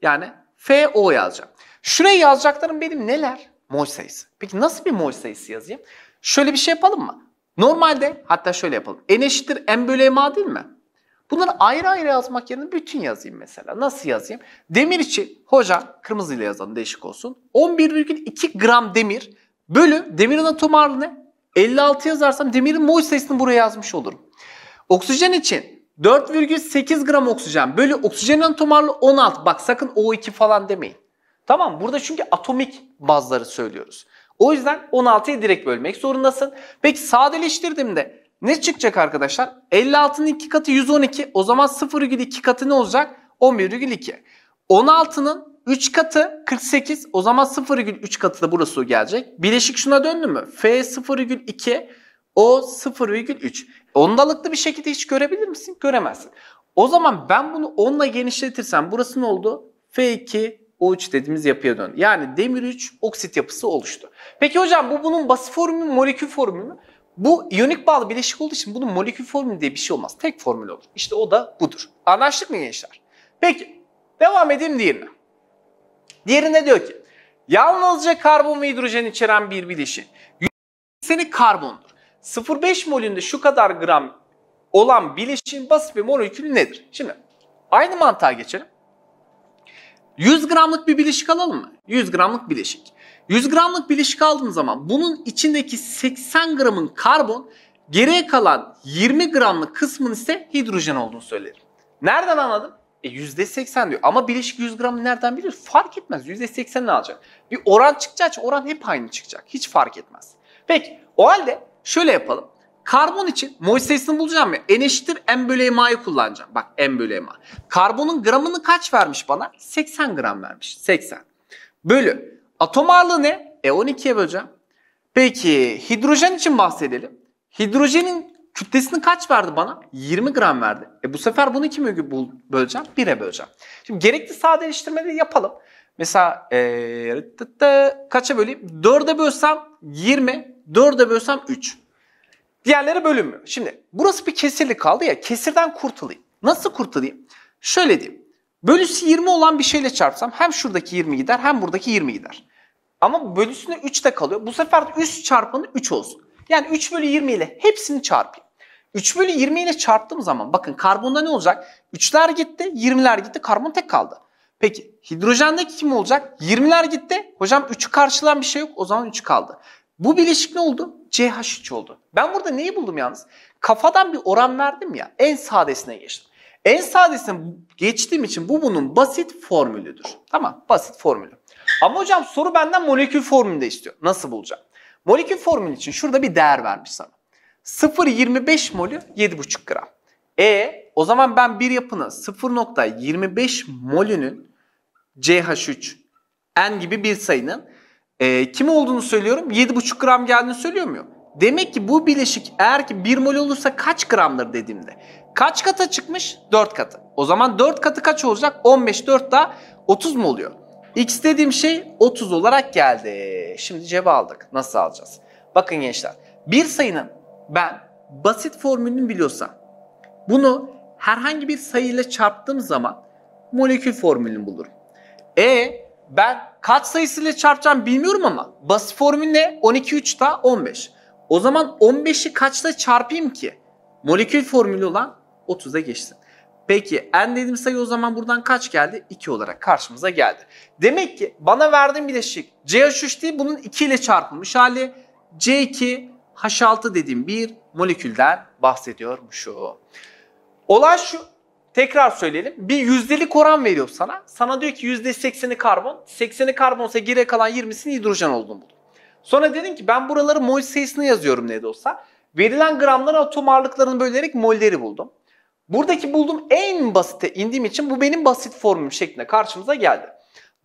Yani FO yazacağım. Şuraya yazacaklarım benim neler? Mol sayısı. Peki nasıl bir mol sayısı yazayım? Şöyle bir şey yapalım mı? Normalde hatta şöyle yapalım. N eşittir M bölü MA değil mi? Bunları ayrı ayrı yazmak yerine bütün yazayım mesela. Nasıl yazayım? Demir için hoca kırmızıyla yazalım değişik olsun. 11,2 gram demir bölü demirin atom ağırlığı ne? 56 yazarsam demirin mol sayısını buraya yazmış olurum. Oksijen için 4,8 gram oksijen bölü oksijenin atom ağırlığı 16. Bak sakın O2 falan demeyin. Tamam burada çünkü atomik bazları söylüyoruz. O yüzden 16'yı direkt bölmek zorundasın. Peki sadeleştirdim de ne çıkacak arkadaşlar? 56'nın 2 katı 112. O zaman 0,2 katı ne olacak? 11,2. 16'nın 3 katı 48. O zaman 0,3 katı da burası gelecek. Bileşik şuna döndü mü? F 0,2. O 0,3. Ondalıklı bir şekilde hiç görebilir misin? Göremezsin. O zaman ben bunu 10 ile genişletirsem burası ne oldu? F2 o3 dediğimiz yapıya döndü. Yani demir 3 oksit yapısı oluştu. Peki hocam bu bunun basit formülü mü, molekül formülü mü? Bu iyonik bağlı bileşik olduğu için bunun molekül formülü diye bir şey olmaz. Tek formül olur. İşte o da budur. Anlaştık mı gençler? Peki devam edeyim diğerine. Diğerine diyor ki yalnızca karbon ve hidrojen içeren bir bileşi. Seni karbondur. 0,5 molünde şu kadar gram olan bileşiğin basit bir molekülü nedir? Şimdi aynı mantığa geçelim. 100 gramlık bir bileşik alalım mı? 100 gramlık bileşik. 100 gramlık bileşik aldığın zaman bunun içindeki 80 gramın karbon, geriye kalan 20 gramlık kısmın ise hidrojen olduğunu söylerim. Nereden anladım? E %80 diyor. Ama bileşik 100 gramı nereden bilir? Fark etmez. %80 ne alacak. Bir oran çıkacak. oran hep aynı çıkacak. Hiç fark etmez. Peki o halde şöyle yapalım. Karbon için mol bulacağım ya. N eşittir M bölü MA'yı kullanacağım. Bak M bölü MA. Karbonun gramını kaç vermiş bana? 80 gram vermiş. 80. Bölü. Atom ağırlığı ne? E 12'ye böleceğim. Peki hidrojen için bahsedelim. Hidrojenin kütlesini kaç verdi bana? 20 gram verdi. E bu sefer bunu kime böleceğim? 1'e böleceğim. Şimdi gerekli sadeleştirmeleri yapalım. Mesela ee, kaça böleyim? 4'e bölsem 20, 4'e bölsem 3. Diğerleri bölünmüyor. Şimdi burası bir kesirli kaldı ya. Kesirden kurtulayım. Nasıl kurtulayım? Şöyle diyeyim. Bölüsü 20 olan bir şeyle çarpsam hem şuradaki 20 gider hem buradaki 20 gider. Ama bölüsünde 3 de kalıyor. Bu sefer üst çarpanı 3 olsun. Yani 3 bölü 20 ile hepsini çarpayım. 3 bölü 20 ile çarptığım zaman bakın karbonda ne olacak? 3'ler gitti, 20'ler gitti, karbon tek kaldı. Peki hidrojendeki kim olacak? 20'ler gitti. Hocam 3'ü karşılan bir şey yok. O zaman 3 kaldı. Bu bileşik ne oldu? CH3 oldu. Ben burada neyi buldum yalnız? Kafadan bir oran verdim ya. En sadesine geçtim. En sadesine geçtiğim için bu bunun basit formülüdür. Tamam basit formülü. Ama hocam soru benden molekül formülü istiyor. Nasıl bulacağım? Molekül formülü için şurada bir değer vermiş sana. 0.25 molü 7.5 gram. E o zaman ben bir yapının 0.25 molünün CH3 N gibi bir sayının e, kim olduğunu söylüyorum. 7,5 gram geldiğini söylüyor muyum? Demek ki bu bileşik eğer ki 1 mol olursa kaç gramdır dediğimde. Kaç kata çıkmış? 4 katı. O zaman 4 katı kaç olacak? 15, 4 daha 30 mu oluyor? X dediğim şey 30 olarak geldi. Şimdi cebe aldık. Nasıl alacağız? Bakın gençler. Bir sayının ben basit formülünü biliyorsam bunu herhangi bir sayıyla çarptığım zaman molekül formülünü bulurum. E ben Kaç sayısıyla çarpacağım bilmiyorum ama bas formülü ne? 12 3 da 15. O zaman 15'i kaçla çarpayım ki? Molekül formülü olan 30'a geçsin. Peki en dediğim sayı o zaman buradan kaç geldi? 2 olarak karşımıza geldi. Demek ki bana verdiğim bileşik CH3 değil bunun 2 ile çarpılmış hali. C2 H6 dediğim bir molekülden bahsediyormuşum. Olay şu Tekrar söyleyelim. Bir yüzdelik oran veriyor sana. Sana diyor ki yüzde %80'i karbon. 80'i karbonsa geri kalan 20'sinin hidrojen olduğunu bul. Sonra dedim ki ben buraları mol sayısını yazıyorum ne de olsa. Verilen gramların atom ağırlıklarını bölerek molleri buldum. Buradaki bulduğum en basite indiğim için bu benim basit formüm şeklinde karşımıza geldi.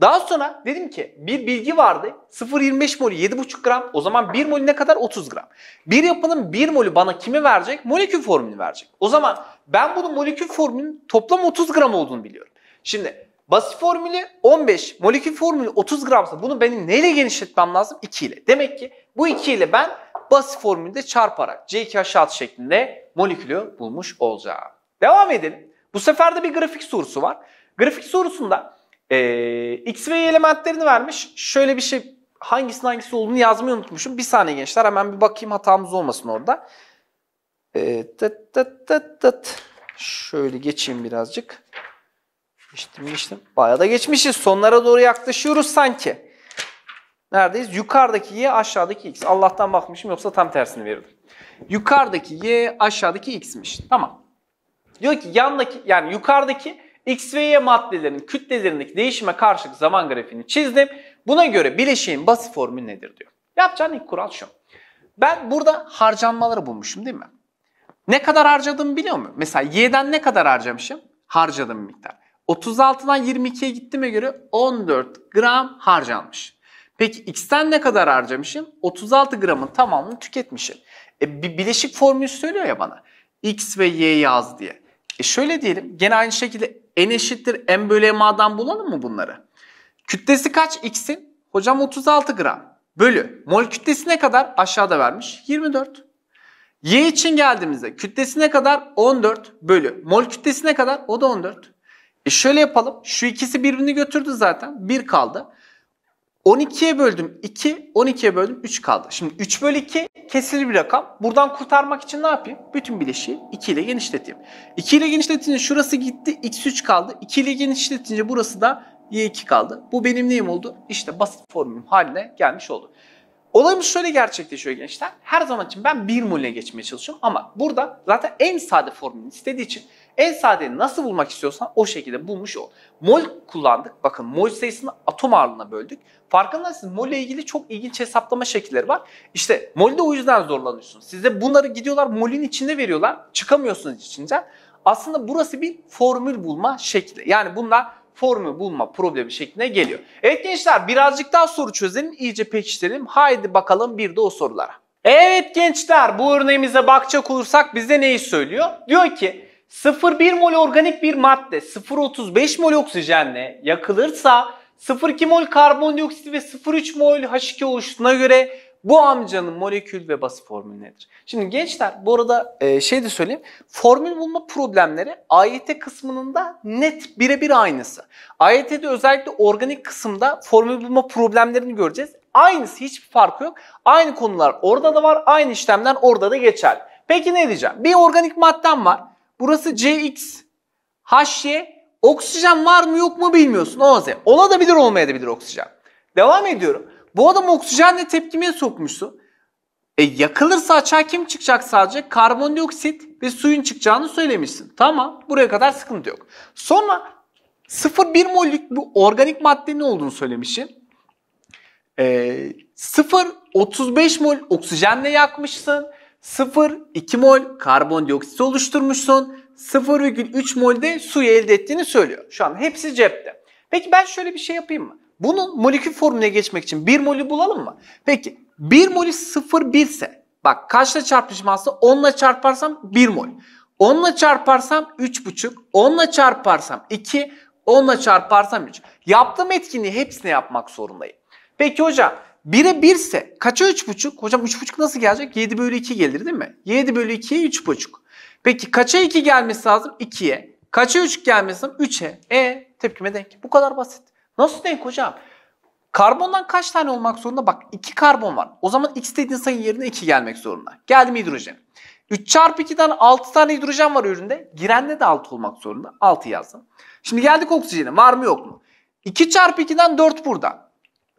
Daha sonra dedim ki bir bilgi vardı. 0.25 mol 7,5 gram. O zaman 1 molü ne kadar? 30 gram. Bir yapının 1 molü bana kimi verecek? Molekül formülünü verecek. O zaman ben bunun molekül formülünün toplam 30 gram olduğunu biliyorum. Şimdi basit formülü 15, molekül formülü 30 gramsa bunu benim neyle genişletmem lazım? 2 ile. Demek ki bu 2 ile ben basit formülü de çarparak C2H6 şeklinde molekülü bulmuş olacağım. Devam edelim. Bu sefer de bir grafik sorusu var. Grafik sorusunda ee, X ve Y elementlerini vermiş. Şöyle bir şey hangisinin hangisi olduğunu yazmayı unutmuşum. Bir saniye gençler hemen bir bakayım hatamız olmasın orada. Ee, tıt tıt tıt tıt. Şöyle geçeyim birazcık. Geçtim geçtim. Bayağı da geçmişiz. Sonlara doğru yaklaşıyoruz sanki. Neredeyiz? Yukarıdaki y aşağıdaki x. Allah'tan bakmışım yoksa tam tersini verirdim. Yukarıdaki y aşağıdaki x'miş. Tamam. Diyor ki yandaki yani yukarıdaki X ve Y maddelerin kütlelerindeki değişime karşılık zaman grafiğini çizdim. Buna göre bileşiğin basi formülü nedir diyor. Yapacağın ilk kural şu. Ben burada harcanmaları bulmuşum değil mi? Ne kadar harcadığımı biliyor muyum? Mesela Y'den ne kadar harcamışım? Harcadığım miktar. 36'dan 22'ye gittiğime göre 14 gram harcanmış. Peki X'ten ne kadar harcamışım? 36 gramın tamamını tüketmişim. E, bir bileşik formülü söylüyor ya bana. X ve Y yaz diye. E şöyle diyelim. Gene aynı şekilde n eşittir m bölü ma'dan bulalım mı bunları? Kütlesi kaç x'in? Hocam 36 gram. Bölü. Mol kütlesi ne kadar? Aşağıda vermiş. 24. Y için geldiğimizde kütlesi ne kadar? 14 bölü. Mol kütlesi ne kadar? O da 14. E şöyle yapalım. Şu ikisi birbirini götürdü zaten. 1 kaldı. 12'ye böldüm 2, 12'ye böldüm 3 kaldı. Şimdi 3 bölü 2 kesirli bir rakam. Buradan kurtarmak için ne yapayım? Bütün bileşiği 2 ile genişleteyim. 2 ile genişletince şurası gitti, x3 kaldı. 2 ile genişletince burası da y2 kaldı. Bu benim neyim oldu? İşte basit formülüm haline gelmiş oldu. Olayımız şöyle gerçekleşiyor gençler. Her zaman için ben bir mole geçmeye çalışıyorum ama burada zaten en sade formülü istediği için en sadeyi nasıl bulmak istiyorsan o şekilde bulmuş ol. Mol kullandık. Bakın mol sayısını atom ağırlığına böldük. Farkındaysanız mol ile ilgili çok ilginç hesaplama şekilleri var. İşte molde o yüzden zorlanıyorsunuz. Size bunları gidiyorlar molin içinde veriyorlar. Çıkamıyorsunuz içinden. Aslında burası bir formül bulma şekli. Yani bunlar formül bulma problemi şekline geliyor. Evet gençler birazcık daha soru çözelim, iyice pekiştirelim. Haydi bakalım bir de o sorulara. Evet gençler bu örneğimize bakacak olursak bize neyi söylüyor? Diyor ki 0,1 mol organik bir madde 0,35 mol oksijenle yakılırsa 0,2 mol karbondioksit ve 0,3 mol H2 oluştuğuna göre bu amcanın molekül ve bası formülü nedir? Şimdi gençler bu arada e, şey de söyleyeyim. Formül bulma problemleri AYT kısmının da net birebir aynısı. AYT'de özellikle organik kısımda formül bulma problemlerini göreceğiz. Aynısı hiçbir farkı yok. Aynı konular orada da var. Aynı işlemler orada da geçer. Peki ne diyeceğim? Bir organik madden var. Burası Cx. Hy. Oksijen var mı yok mu bilmiyorsun. Oz. Ola da olmayabilir oksijen. Devam ediyorum. Bu adam oksijenle tepkimeye sokmuşsun. E yakılırsa açığa kim çıkacak sadece? Karbondioksit ve suyun çıkacağını söylemişsin. Tamam buraya kadar sıkıntı yok. Sonra 0,1 mollük bu organik maddenin olduğunu söylemişsin. E, 0,35 mol oksijenle yakmışsın. 0,2 mol karbondioksit oluşturmuşsun. 0,3 mol de suyu elde ettiğini söylüyor. Şu an hepsi cepte. Peki ben şöyle bir şey yapayım mı? Bunun molekül formüne geçmek için 1 molü bulalım mı? Peki 1 molü 0,1 ise bak kaçla çarpışım aslında? 10 ile çarparsam 1 mol. 10 ile çarparsam 3,5. 10 ile çarparsam 2. 10 ile çarparsam 3. Yaptığım etkinliği hepsini yapmak zorundayım. Peki hocam 1'e 1 ise kaça 3,5? Hocam 3,5 nasıl gelecek? 7 bölü 2 gelir değil mi? 7 bölü 2'ye 3,5. Peki kaça 2 gelmesi lazım? 2'ye. Kaça 3 gelmesi lazım? 3'e. E tepkime denk. Bu kadar basit. Nasıl denk hocam? Karbondan kaç tane olmak zorunda? Bak 2 karbon var. O zaman x dediğin sayı yerine 2 gelmek zorunda. Geldi mi hidrojen? 3 çarpı 2'den 6 tane hidrojen var üründe. Girende de 6 olmak zorunda. 6 yazdım. Şimdi geldik oksijene. Var mı yok mu? 2 çarpı 2'den 4 burada.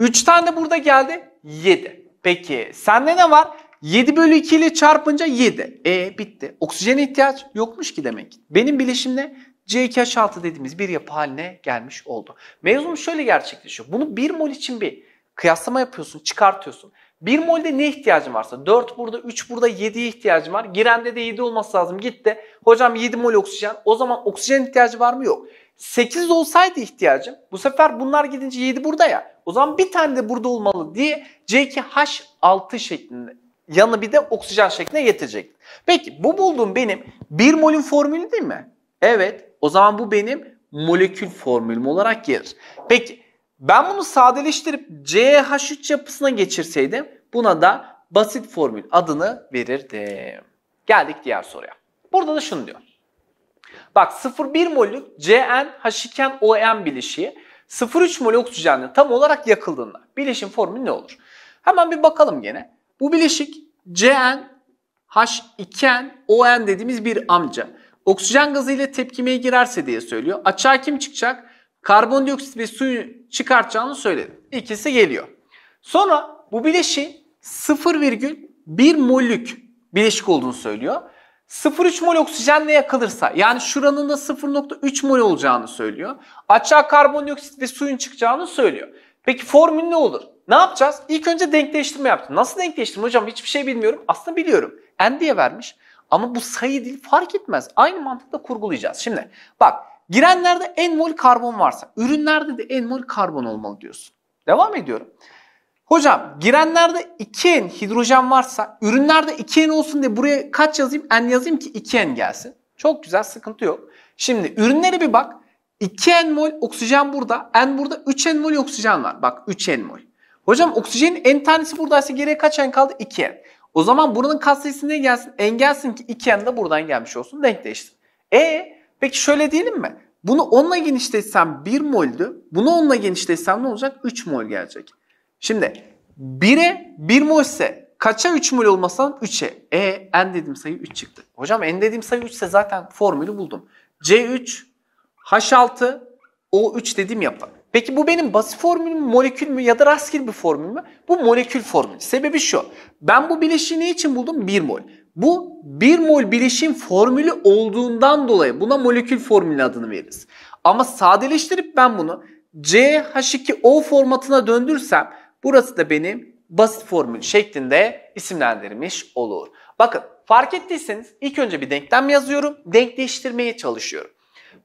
3 tane burada geldi. 7. Peki sende ne var? 7 bölü 2 ile çarpınca 7. E bitti. Oksijene ihtiyaç yokmuş ki demek. Benim bileşimle C2H6 dediğimiz bir yapı haline gelmiş oldu. Mevzum şöyle gerçekleşiyor. Bunu 1 mol için bir kıyaslama yapıyorsun, çıkartıyorsun. 1 molde ne ihtiyacın varsa 4 burada, 3 burada, 7'ye ihtiyacın var. Girende de 7 olması lazım. Gitti. hocam 7 mol oksijen. O zaman oksijen ihtiyacı var mı? Yok. 8 olsaydı ihtiyacım bu sefer bunlar gidince 7 burada ya. O zaman bir tane de burada olmalı diye C2H6 şeklinde yanı bir de oksijen şeklinde getirecek. Peki bu bulduğum benim 1 molün formülü değil mi? Evet. O zaman bu benim molekül formülüm olarak gelir. Peki ben bunu sadeleştirip CH3 yapısına geçirseydim buna da basit formül adını verirdim. Geldik diğer soruya. Burada da şunu diyor. Bak 0,1 mollük CnH2ON bileşiği 0,3 mol oksijenle tam olarak yakıldığında bileşim formülü ne olur? Hemen bir bakalım gene. Bu bileşik CnH2ON dediğimiz bir amca. Oksijen gazı ile tepkimeye girerse diye söylüyor. Açığa kim çıkacak? Karbondioksit ve suyu çıkartacağını söyledim. İkisi geliyor. Sonra bu bileşiğin 0,1 mollük bileşik olduğunu söylüyor. 0,3 mol oksijenle yakılırsa yani şuranın da 0,3 mol olacağını söylüyor. Açığa karbondioksit ve suyun çıkacağını söylüyor. Peki formül ne olur? Ne yapacağız? İlk önce denkleştirme yaptım. Nasıl denkleştirme hocam? Hiçbir şey bilmiyorum. Aslında biliyorum. N diye vermiş. Ama bu sayı değil fark etmez. Aynı mantıkla kurgulayacağız. Şimdi bak girenlerde en mol karbon varsa ürünlerde de en mol karbon olmalı diyorsun. Devam ediyorum. Hocam girenlerde 2N hidrojen varsa ürünlerde 2N olsun diye buraya kaç yazayım? N yazayım ki 2N gelsin. Çok güzel sıkıntı yok. Şimdi ürünlere bir bak. 2N mol oksijen burada. N burada 3N mol oksijen var. Bak 3N mol. Hocam oksijenin N tanesi buradaysa geriye kaç N kaldı? 2N. O zaman buranın katsayısı ne gelsin? N gelsin ki 2N de buradan gelmiş olsun. Denk değiştir. E peki şöyle diyelim mi? Bunu 10'la genişletsem 1 moldü. Bunu 10'la genişletsem ne olacak? 3 mol gelecek. Şimdi 1'e 1 mol ise kaça 3 mol olmasan lazım? 3'e. E n dediğim sayı 3 çıktı. Hocam n dediğim sayı 3 ise zaten formülü buldum. C3 H6 O3 dedim yapı. Peki bu benim basit formülüm molekül mü ya da rastgele bir formül mü? Bu molekül formülü. Sebebi şu. Ben bu bileşiği ne için buldum? 1 mol. Bu 1 mol bileşim formülü olduğundan dolayı buna molekül formülü adını veririz. Ama sadeleştirip ben bunu CH2O formatına döndürsem Burası da benim basit formül şeklinde isimlendirmiş olur. Bakın fark ettiyseniz ilk önce bir denklem yazıyorum. Denkleştirmeye çalışıyorum.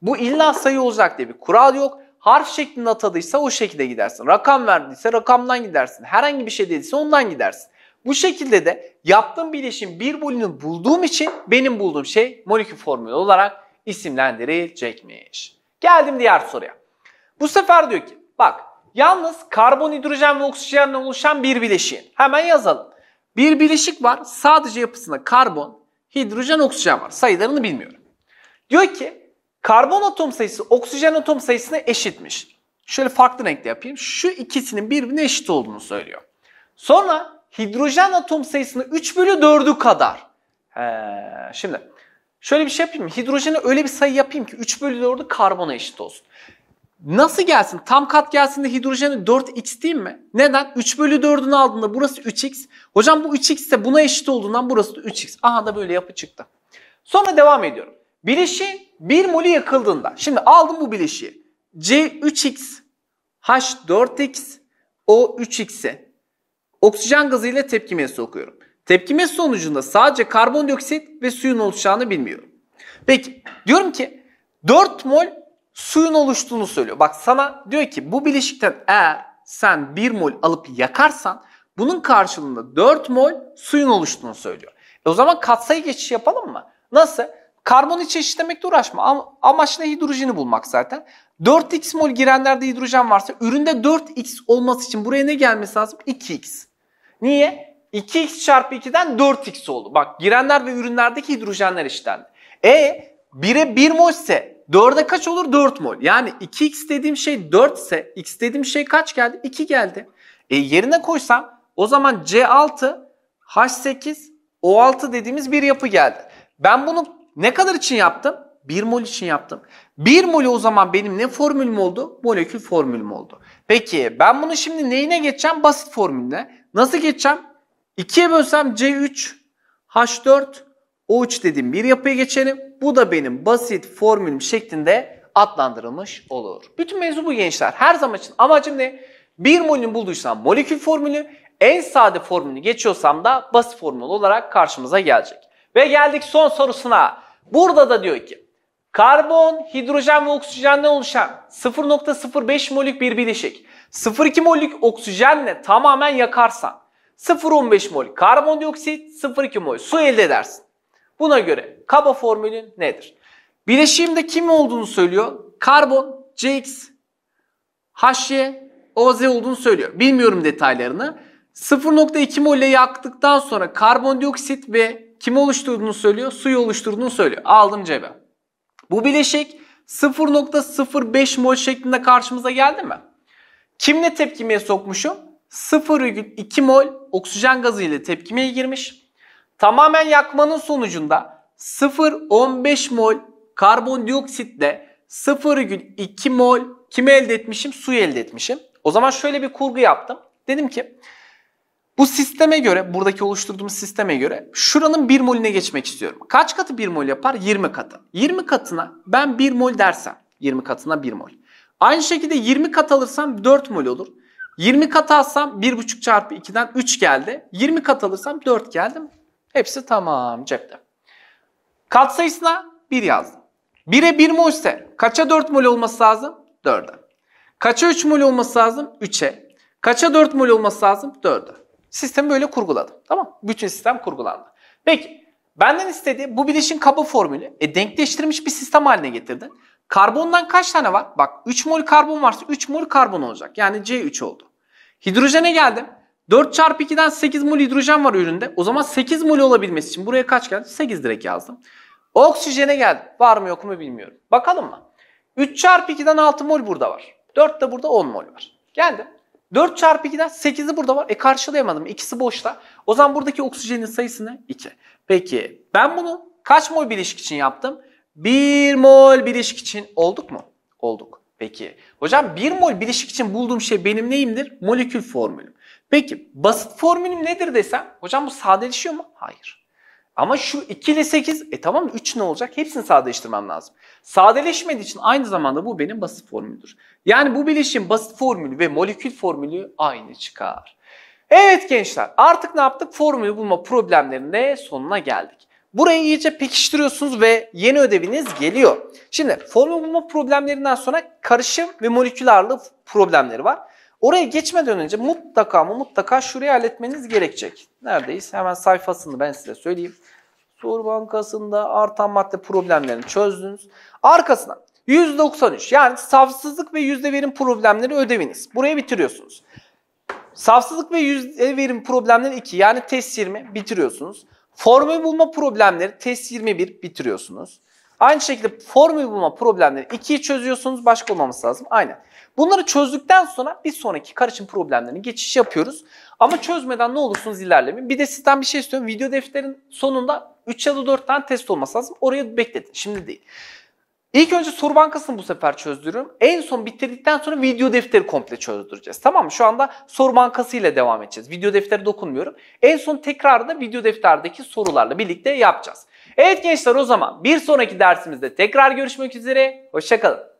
Bu illa sayı olacak diye bir kural yok. Harf şeklinde atadıysa o şekilde gidersin. Rakam verdiyse rakamdan gidersin. Herhangi bir şey dediyse ondan gidersin. Bu şekilde de yaptığım bileşim bir bölümünü bulduğum için benim bulduğum şey molekül formülü olarak isimlendirilecekmiş. Geldim diğer soruya. Bu sefer diyor ki bak Yalnız karbon, hidrojen ve oksijenden oluşan bir bileşiğin. Hemen yazalım. Bir bileşik var. Sadece yapısında karbon, hidrojen, oksijen var. Sayılarını bilmiyorum. Diyor ki karbon atom sayısı oksijen atom sayısına eşitmiş. Şöyle farklı renkte yapayım. Şu ikisinin birbirine eşit olduğunu söylüyor. Sonra hidrojen atom sayısını 3 bölü 4'ü kadar. He, şimdi şöyle bir şey yapayım. Hidrojene öyle bir sayı yapayım ki 3 bölü 4'ü karbona eşit olsun. Nasıl gelsin? Tam kat gelsin de hidrojeni 4x diyeyim mi? Neden? 3 bölü 4'ünü aldığında burası 3x. Hocam bu 3x ise buna eşit olduğundan burası da 3x. Aha da böyle yapı çıktı. Sonra devam ediyorum. Bileşi 1 molü yakıldığında. Şimdi aldım bu bileşiği. C3x, H4x, O3x'e oksijen gazıyla ile tepkimeye sokuyorum. Tepkime sonucunda sadece karbondioksit ve suyun oluşacağını bilmiyorum. Peki diyorum ki 4 mol suyun oluştuğunu söylüyor. Bak sana diyor ki bu bileşikten eğer sen 1 mol alıp yakarsan bunun karşılığında 4 mol suyun oluştuğunu söylüyor. E o zaman katsayı geçiş yapalım mı? Nasıl? Karbonu çeşitlemekle uğraşma. Ama amaç ne? Hidrojeni bulmak zaten. 4x mol girenlerde hidrojen varsa üründe 4x olması için buraya ne gelmesi lazım? 2x. Niye? 2x çarpı 2'den 4x oldu. Bak girenler ve ürünlerdeki hidrojenler eşitlendi. E 1'e 1 mol ise 4'e kaç olur? 4 mol. Yani 2x dediğim şey 4 ise x dediğim şey kaç geldi? 2 geldi. E yerine koysam o zaman C6, H8, O6 dediğimiz bir yapı geldi. Ben bunu ne kadar için yaptım? 1 mol için yaptım. 1 mol o zaman benim ne formülüm oldu? Molekül formülüm oldu. Peki ben bunu şimdi neyine geçeceğim? Basit formülüne. Nasıl geçeceğim? 2'ye bölsem C3, H4, o3 dediğim bir yapıya geçelim. Bu da benim basit formülüm şeklinde adlandırılmış olur. Bütün mevzu bu gençler. Her zaman için amacım ne? Bir molün bulduysam molekül formülü, en sade formülü geçiyorsam da basit formül olarak karşımıza gelecek. Ve geldik son sorusuna. Burada da diyor ki karbon, hidrojen ve oksijenden oluşan 0.05 molük bir bileşik 0.2 molük oksijenle tamamen yakarsan 0.15 mol karbondioksit, 0.2 mol su elde edersin. Buna göre kaba formülün nedir? Bileşimde kim olduğunu söylüyor. Karbon, CX, HY, OZ olduğunu söylüyor. Bilmiyorum detaylarını. 0.2 molle yaktıktan sonra karbondioksit ve kim oluşturduğunu söylüyor? Suyu oluşturduğunu söylüyor. Aldım cebe. Bu bileşik 0.05 mol şeklinde karşımıza geldi mi? Kimle tepkimeye sokmuşum? 0.2 mol oksijen gazı ile tepkimeye girmiş. Tamamen yakmanın sonucunda 0.15 mol karbondioksitle 0,2 mol kimi elde etmişim? Suyu elde etmişim. O zaman şöyle bir kurgu yaptım. Dedim ki bu sisteme göre, buradaki oluşturduğumuz sisteme göre şuranın 1 molüne geçmek istiyorum. Kaç katı 1 mol yapar? 20 katı. 20 katına ben 1 mol dersem 20 katına 1 mol. Aynı şekilde 20 kat alırsam 4 mol olur. 20 kat alsam 1,5 çarpı 2'den 3 geldi. 20 kat alırsam 4 geldim. Hepsi tamam cepte. sayısına 1 yazdım. 1'e 1 mol ise kaça 4 mol olması lazım? 4'e. Kaça 3 mol olması lazım? 3'e. Kaça 4 mol olması lazım? 4'e. Sistemi böyle kurguladım. Tamam Bütün sistem kurgulandı. Peki benden istediği bu bileşin kaba formülü. E denkleştirilmiş bir sistem haline getirdin. Karbondan kaç tane var? Bak 3 mol karbon varsa 3 mol karbon olacak. Yani C3 oldu. Hidrojene geldim. 4 çarpı 2'den 8 mol hidrojen var üründe. O zaman 8 mol olabilmesi için buraya kaç geldi? 8 direkt yazdım. Oksijene geldi. Var mı yok mu bilmiyorum. Bakalım mı? 3 çarpı 2'den 6 mol burada var. 4 de burada 10 mol var. Geldi. 4 çarpı 2'den 8'i burada var. E karşılayamadım. İkisi boşta. O zaman buradaki oksijenin sayısı ne? 2. Peki ben bunu kaç mol bileşik için yaptım? 1 mol bileşik için olduk mu? Olduk. Peki. Hocam 1 mol bileşik için bulduğum şey benim neyimdir? Molekül formülüm. Peki basit formülüm nedir desem hocam bu sadeleşiyor mu? Hayır. Ama şu 2 ile 8 e tamam 3 ne olacak? Hepsini sadeleştirmem lazım. Sadeleşmediği için aynı zamanda bu benim basit formülüdür. Yani bu bileşim basit formülü ve molekül formülü aynı çıkar. Evet gençler artık ne yaptık? Formülü bulma problemlerinde sonuna geldik. Burayı iyice pekiştiriyorsunuz ve yeni ödeviniz geliyor. Şimdi formül bulma problemlerinden sonra karışım ve molekülerli problemleri var. Oraya geçmeden önce mutlaka mı mutlaka şurayı halletmeniz gerekecek. Neredeyiz? Hemen sayfasını ben size söyleyeyim. Soru bankasında artan madde problemlerini çözdünüz. Arkasına 193 yani safsızlık ve yüzde verim problemleri ödeviniz. Buraya bitiriyorsunuz. Safsızlık ve yüzde verim problemleri 2 yani test 20 bitiriyorsunuz. Formül bulma problemleri test 21 bitiriyorsunuz. Aynı şekilde formül bulma problemleri 2'yi çözüyorsunuz. Başka olmaması lazım. Aynen. Bunları çözdükten sonra bir sonraki karışım problemlerine geçiş yapıyoruz. Ama çözmeden ne olursunuz ilerlemeyin. Bir de sizden bir şey istiyorum. Video defterin sonunda 3 ya da 4 tane test olması lazım. Oraya bekletin. Şimdi değil. İlk önce soru bankasını bu sefer çözdürüyorum. En son bitirdikten sonra video defteri komple çözdüreceğiz. Tamam mı? Şu anda soru bankası ile devam edeceğiz. Video defteri dokunmuyorum. En son tekrar da video defterdeki sorularla birlikte yapacağız. Evet gençler o zaman bir sonraki dersimizde tekrar görüşmek üzere. Hoşçakalın.